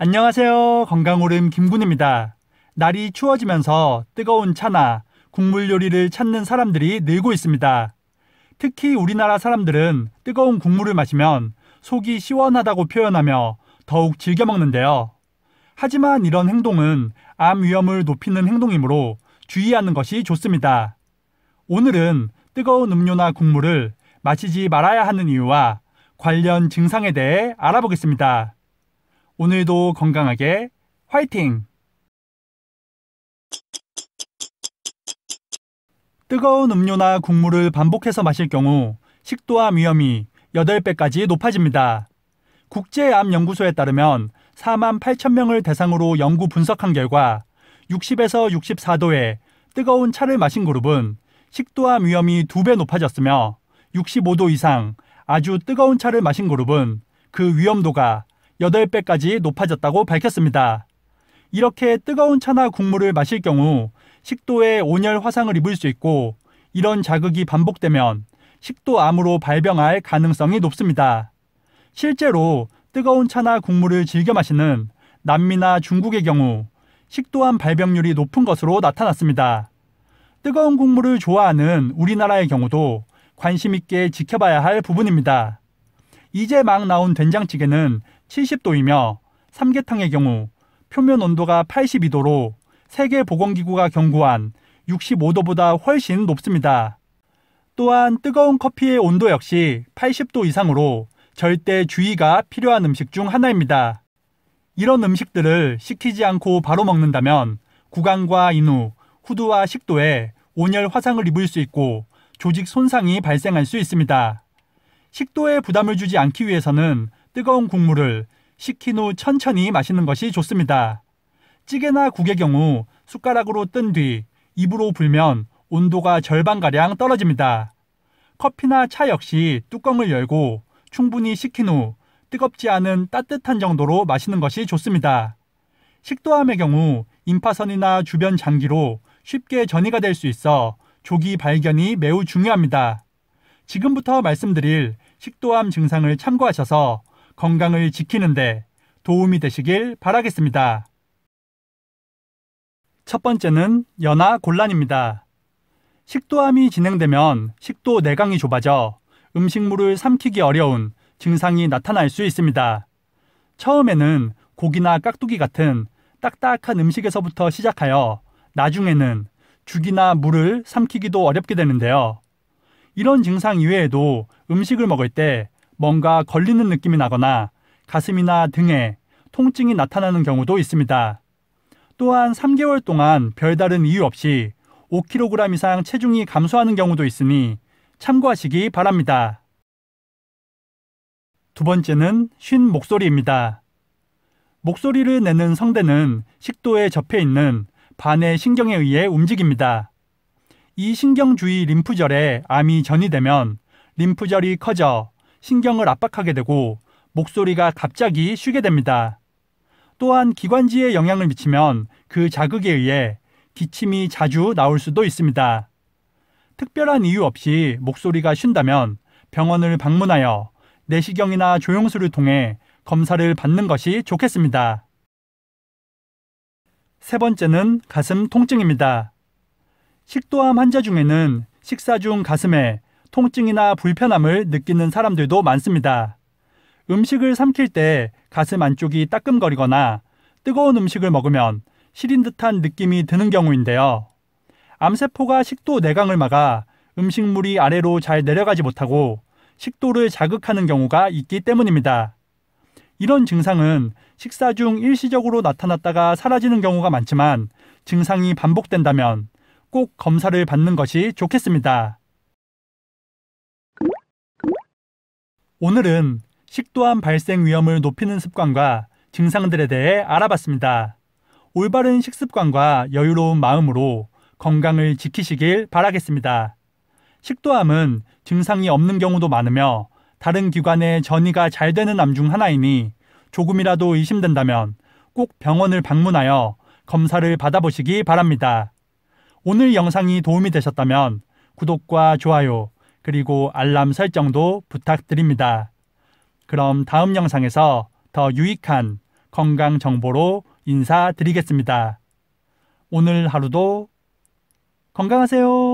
안녕하세요. 건강오름 김군입니다. 날이 추워지면서 뜨거운 차나 국물 요리를 찾는 사람들이 늘고 있습니다. 특히 우리나라 사람들은 뜨거운 국물을 마시면 속이 시원하다고 표현하며 더욱 즐겨 먹는데요. 하지만 이런 행동은 암 위험을 높이는 행동이므로 주의하는 것이 좋습니다. 오늘은 뜨거운 음료나 국물을 마시지 말아야 하는 이유와 관련 증상에 대해 알아보겠습니다. 오늘도 건강하게 화이팅! 뜨거운 음료나 국물을 반복해서 마실 경우 식도암 위험이 8배까지 높아집니다. 국제암연구소에 따르면 4만 8천 명을 대상으로 연구 분석한 결과 60에서 64도의 뜨거운 차를 마신 그룹은 식도암 위험이 2배 높아졌으며 65도 이상 아주 뜨거운 차를 마신 그룹은 그 위험도가 8배까지 높아졌다고 밝혔습니다. 이렇게 뜨거운 차나 국물을 마실 경우 식도에 온열 화상을 입을 수 있고 이런 자극이 반복되면 식도암으로 발병할 가능성이 높습니다. 실제로 뜨거운 차나 국물을 즐겨 마시는 남미나 중국의 경우 식도암 발병률이 높은 것으로 나타났습니다. 뜨거운 국물을 좋아하는 우리나라의 경우도 관심 있게 지켜봐야 할 부분입니다. 이제 막 나온 된장찌개는 70도이며 삼계탕의 경우 표면 온도가 82도로 세계보건기구가 경고한 65도보다 훨씬 높습니다. 또한 뜨거운 커피의 온도 역시 80도 이상으로 절대 주의가 필요한 음식 중 하나입니다. 이런 음식들을 식히지 않고 바로 먹는다면 구강과 인후, 후두와 식도에 온열 화상을 입을 수 있고 조직 손상이 발생할 수 있습니다. 식도에 부담을 주지 않기 위해서는 뜨거운 국물을 식힌 후 천천히 마시는 것이 좋습니다. 찌개나 국의 경우 숟가락으로 뜬 뒤 입으로 불면 온도가 절반가량 떨어집니다. 커피나 차 역시 뚜껑을 열고 충분히 식힌 후 뜨겁지 않은 따뜻한 정도로 마시는 것이 좋습니다. 식도암의 경우 임파선이나 주변 장기로 쉽게 전이가 될 수 있어 조기 발견이 매우 중요합니다. 지금부터 말씀드릴 식도암 증상을 참고하셔서 건강을 지키는데 도움이 되시길 바라겠습니다. 첫 번째는 연하 곤란입니다. 식도암이 진행되면 식도 내강이 좁아져 음식물을 삼키기 어려운 증상이 나타날 수 있습니다. 처음에는 고기나 깍두기 같은 딱딱한 음식에서부터 시작하여 나중에는 죽이나 물을 삼키기도 어렵게 되는데요. 이런 증상 이외에도 음식을 먹을 때 뭔가 걸리는 느낌이 나거나 가슴이나 등에 통증이 나타나는 경우도 있습니다. 또한 3개월 동안 별다른 이유 없이 5kg 이상 체중이 감소하는 경우도 있으니 참고하시기 바랍니다. 두 번째는 쉰 목소리입니다. 목소리를 내는 성대는 식도에 접해 있는 반의 신경에 의해 움직입니다. 이신경주의 림프절에 암이 전이되면 림프절이 커져 신경을 압박하게 되고 목소리가 갑자기 쉬게 됩니다. 또한 기관지에 영향을 미치면 그 자극에 의해 기침이 자주 나올 수도 있습니다. 특별한 이유 없이 목소리가 쉰다면 병원을 방문하여 내시경이나 조영술을 통해 검사를 받는 것이 좋겠습니다. 세 번째는 가슴 통증입니다. 식도암 환자 중에는 식사 중 가슴에 통증이나 불편함을 느끼는 사람들도 많습니다. 음식을 삼킬 때 가슴 안쪽이 따끔거리거나 뜨거운 음식을 먹으면 시린 듯한 느낌이 드는 경우인데요. 암세포가 식도 내강을 막아 음식물이 아래로 잘 내려가지 못하고 식도를 자극하는 경우가 있기 때문입니다. 이런 증상은 식사 중 일시적으로 나타났다가 사라지는 경우가 많지만 증상이 반복된다면 꼭 검사를 받는 것이 좋겠습니다. 오늘은 식도암 발생 위험을 높이는 습관과 증상들에 대해 알아봤습니다. 올바른 식습관과 여유로운 마음으로 건강을 지키시길 바라겠습니다. 식도암은 증상이 없는 경우도 많으며 다른 기관에 전이가 잘 되는 암 중 하나이니 조금이라도 의심된다면 꼭 병원을 방문하여 검사를 받아보시기 바랍니다. 오늘 영상이 도움이 되셨다면 구독과 좋아요, 그리고 알람 설정도 부탁드립니다. 그럼 다음 영상에서 더 유익한 건강 정보로 인사드리겠습니다. 오늘 하루도 건강하세요.